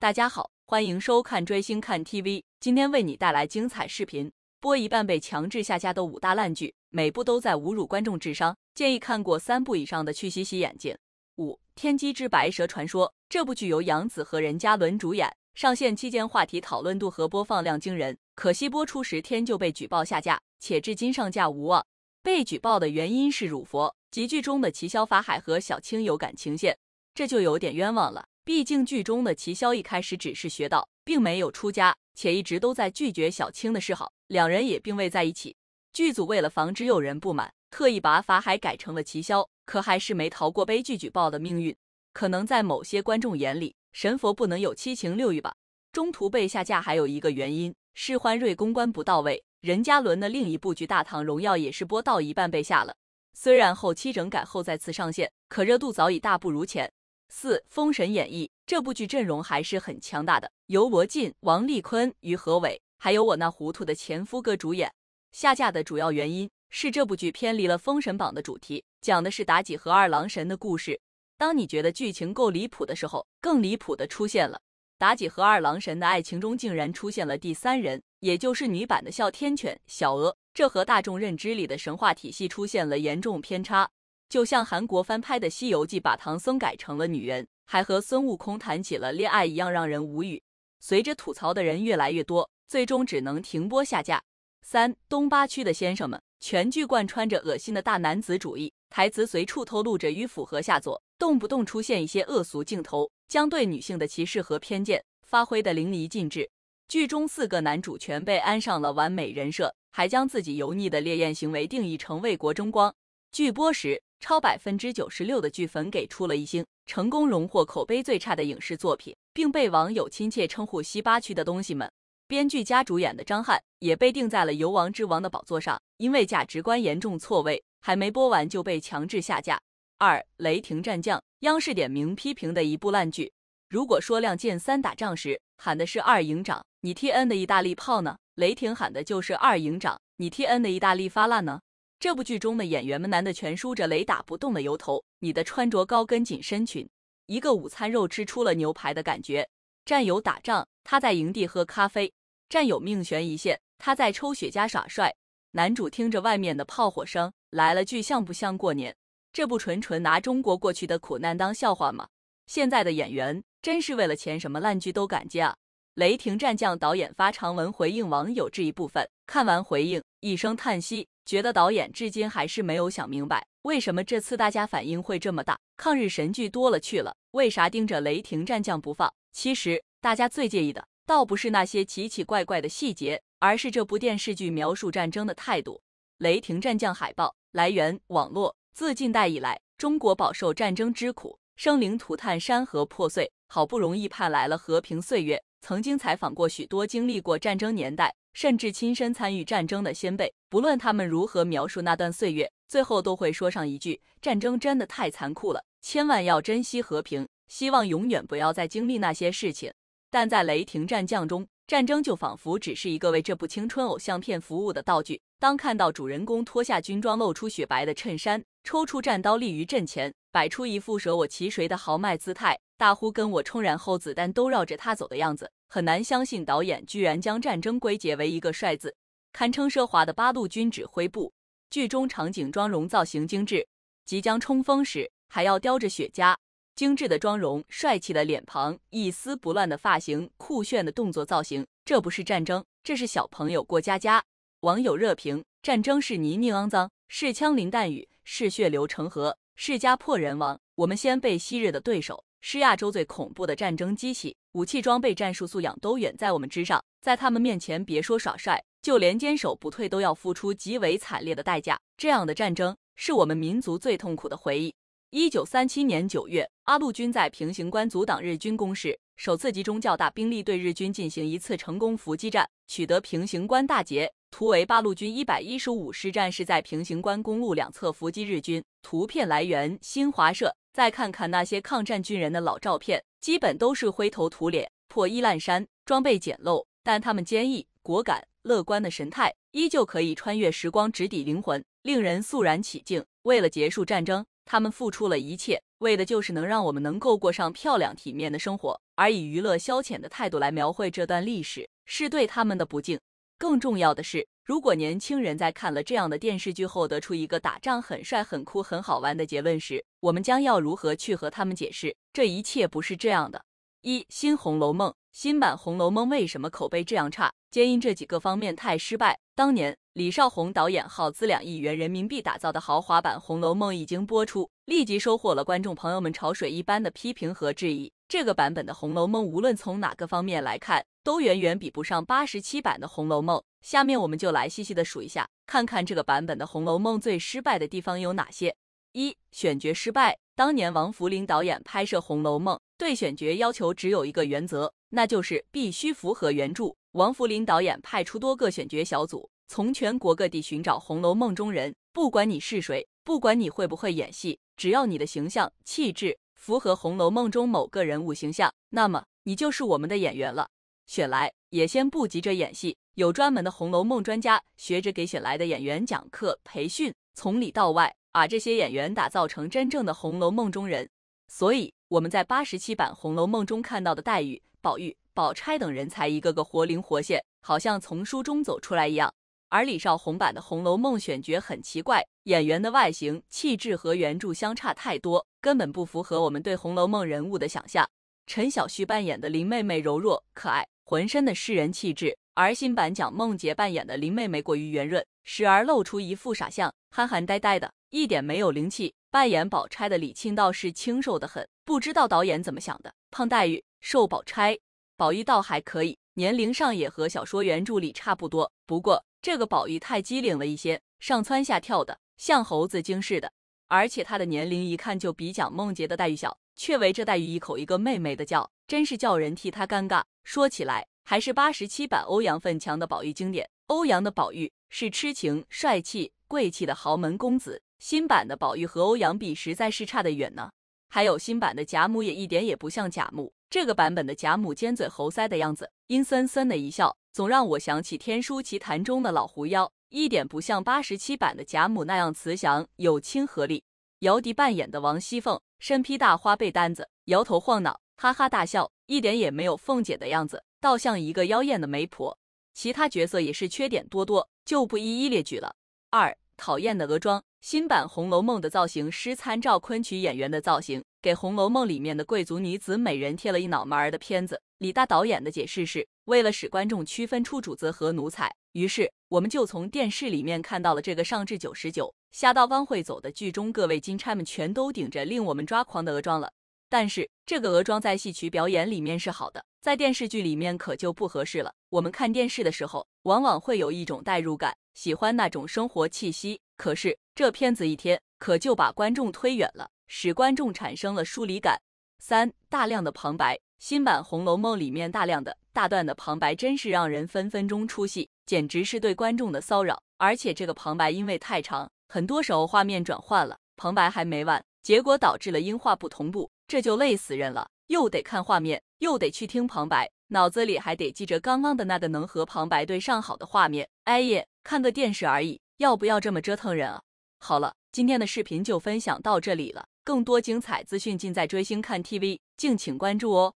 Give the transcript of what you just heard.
大家好，欢迎收看追星看 TV，今天为你带来精彩视频。播一半被强制下架的五大烂剧，每部都在侮辱观众智商，建议看过三部以上的去洗洗眼睛。五、《天机之白蛇传说》这部剧由杨紫和任嘉伦主演，上线期间话题讨论度和播放量惊人，可惜播出十天就被举报下架，且至今上架无望。被举报的原因是辱佛，集剧中的齐霄法海和小青有感情线，这就有点冤枉了。毕竟剧中的齐霄一开始只是学道，并没有出家，且一直都在拒绝小青的示好，两人也并未在一起。剧组为了防止有人不满，特意把法海改成了齐霄，可还是没逃过悲剧举报的命运。可能在某些观众眼里，神佛不能有七情六欲吧。中途被下架还有一个原因是欢瑞公关不到位。任嘉伦的另一部剧《大唐荣耀》也是播到一半被下了，虽然后期整改后再次上线，可热度早已大不如前。《四封神演义》这部剧阵容还是很强大的，由罗晋、王丽坤、于和伟，还有我那糊涂的前夫哥主演。下架的主要原因是这部剧偏离了《封神榜》的主题，讲的是妲己和二郎神的故事。当你觉得剧情够离谱的时候，更离谱的出现了：妲己和二郎神的爱情中竟然出现了第三人，也就是女版的哮天犬小娥，这和大众认知里的神话体系出现了严重偏差。就像韩国翻拍的《西游记》把唐僧改成了女人，还和孙悟空谈起了恋爱一样，让人无语。随着吐槽的人越来越多，最终只能停播下架。三东八区的先生们，全剧贯穿着恶心的大男子主义，台词随处透露着迂腐和下作，动不动出现一些恶俗镜头，将对女性的歧视和偏见发挥的淋漓尽致。剧中四个男主全被安上了完美人设，还将自己油腻的烈焰行为定义成为国争光。剧播时。超百分之九十六的剧粉给出了一星，成功荣获口碑最差的影视作品，并被网友亲切称呼“西八区的东西们”。编剧加主演的张翰也被定在了“游王之王”的宝座上，因为价值观严重错位，还没播完就被强制下架。二，《雷霆战将》央视点名批评的一部烂剧。如果说《亮剑》三打仗时喊的是“二营长”，你 T N 的意大利炮呢？雷霆喊的就是“二营长”，你 T N 的意大利发烂呢？这部剧中的演员们男的全梳着雷打不动的油头，你的穿着高跟紧身裙，一个午餐肉吃出了牛排的感觉。战友打仗，他在营地喝咖啡；战友命悬一线，他在抽雪茄耍帅。男主听着外面的炮火声，来了句像不像过年？这不纯纯拿中国过去的苦难当笑话吗？现在的演员真是为了钱，什么烂剧都敢接啊！《雷霆战将》导演发长文回应网友这一部分，看完回应一声叹息。觉得导演至今还是没有想明白，为什么这次大家反应会这么大？抗日神剧多了去了，为啥盯着《雷霆战将》不放？其实大家最介意的，倒不是那些奇奇怪怪的细节，而是这部电视剧描述战争的态度。《雷霆战将》海报来源网络。自近代以来，中国饱受战争之苦，生灵涂炭，山河破碎，好不容易盼来了和平岁月。曾经采访过许多经历过战争年代，甚至亲身参与战争的先辈，不论他们如何描述那段岁月，最后都会说上一句：“战争真的太残酷了，千万要珍惜和平，希望永远不要再经历那些事情。”但在《雷霆战将》中，战争就仿佛只是一个为这部青春偶像片服务的道具。当看到主人公脱下军装，露出雪白的衬衫，抽出战刀，立于阵前，摆出一副舍我其谁的豪迈姿态。大呼跟我冲，然后子弹都绕着他走的样子，很难相信导演居然将战争归结为一个帅字，堪称奢华的八路军指挥部。剧中场景妆容造型精致，即将冲锋时还要叼着雪茄，精致的妆容，帅气的脸庞，一丝不乱的发型，酷炫的动作造型，这不是战争，这是小朋友过家家。网友热评：战争是泥泞肮脏，是枪林弹雨，是血流成河，是家破人亡。我们先被昔日的对手。是亚洲最恐怖的战争机器，武器装备、战术素养都远在我们之上，在他们面前，别说耍帅，就连坚守不退都要付出极为惨烈的代价。这样的战争是我们民族最痛苦的回忆。一九三七年九月，八路军在平型关阻挡日军攻势，首次集中较大兵力对日军进行一次成功伏击战，取得平型关大捷。图为八路军一百一十五师战士在平型关公路两侧伏击日军。图片来源新华社。再看看那些抗战军人的老照片，基本都是灰头土脸、破衣烂衫，装备简陋，但他们坚毅、果敢、乐观的神态，依旧可以穿越时光，直抵灵魂，令人肃然起敬。为了结束战争，他们付出了一切，为的就是能让我们能够过上漂亮体面的生活。而以娱乐消遣的态度来描绘这段历史，是对他们的不敬。更重要的是，如果年轻人在看了这样的电视剧后得出一个打仗很帅、很酷、很好玩的结论时，我们将要如何去和他们解释这一切不是这样的？一新《红楼梦》新版《红楼梦》为什么口碑这样差？皆因这几个方面太失败。当年李少红导演耗资两亿元人民币打造的豪华版《红楼梦》已经播出，立即收获了观众朋友们潮水一般的批评和质疑。这个版本的《红楼梦》无论从哪个方面来看，都远远比不上八十七版的《红楼梦》。下面我们就来细细的数一下，看看这个版本的《红楼梦》最失败的地方有哪些。一、选角失败。当年王扶林导演拍摄《红楼梦》，对选角要求只有一个原则，那就是必须符合原著。王扶林导演派出多个选角小组，从全国各地寻找《红楼梦》中人，不管你是谁，不管你会不会演戏，只要你的形象、气质。符合《红楼梦》中某个人物形象，那么你就是我们的演员了。雪莱也先不急着演戏，有专门的《红楼梦》专家学者给雪莱的演员讲课培训，从里到外把这些演员打造成真正的《红楼梦》中人。所以我们在八十七版《红楼梦》中看到的黛玉、宝玉、宝钗等人才一个个活灵活现，好像从书中走出来一样。而李少红版的《红楼梦》选角很奇怪，演员的外形、气质和原著相差太多。根本不符合我们对《红楼梦》人物的想象。陈晓旭扮演的林妹妹柔弱可爱，浑身的诗人气质；而新版蒋梦婕扮演的林妹妹过于圆润，时而露出一副傻相，憨憨呆呆的，一点没有灵气。扮演宝钗的李沁倒是清瘦的很，不知道导演怎么想的，胖黛玉，瘦宝钗。宝玉倒还可以，年龄上也和小说原著里差不多，不过这个宝玉太机灵了一些，上蹿下跳的，像猴子精似的。而且他的年龄一看就比蒋梦婕的待遇小，却为这黛玉一口一个妹妹的叫，真是叫人替他尴尬。说起来，还是八十七版欧阳奋强的宝玉经典。欧阳的宝玉是痴情、帅气、贵气的豪门公子，新版的宝玉和欧阳比，实在是差得远呢。还有新版的贾母也一点也不像贾母，这个版本的贾母尖嘴猴腮的样子，阴森森的一笑，总让我想起《天书奇谈》中的老狐妖。一点不像八十七版的贾母那样慈祥有亲和力。姚笛扮演的王熙凤身披大花被单子，摇头晃脑，哈哈大笑，一点也没有凤姐的样子，倒像一个妖艳的媒婆。其他角色也是缺点多多，就不一一列举了。二，讨厌的鹅妆。新版《红楼梦》的造型师参照昆曲演员的造型，给《红楼梦》里面的贵族女子美人贴了一脑门儿的片子。李大导演的解释是为了使观众区分出主子和奴才。于是我们就从电视里面看到了这个上至九十九，下到弯会走的剧中各位金钗们全都顶着令我们抓狂的额妆了。但是这个额妆在戏曲表演里面是好的，在电视剧里面可就不合适了。我们看电视的时候往往会有一种代入感，喜欢那种生活气息。可是这片子一天可就把观众推远了，使观众产生了疏离感。三大量的旁白，新版《红楼梦》里面大量的大段的旁白，真是让人分分钟出戏。简直是对观众的骚扰，而且这个旁白因为太长，很多时候画面转换了，旁白还没完，结果导致了音画不同步，这就累死人了，又得看画面，又得去听旁白，脑子里还得记着刚刚的那个能和旁白对上好的画面。哎耶，看个电视而已，要不要这么折腾人啊？好了，今天的视频就分享到这里了，更多精彩资讯尽在追星看 TV，敬请关注哦。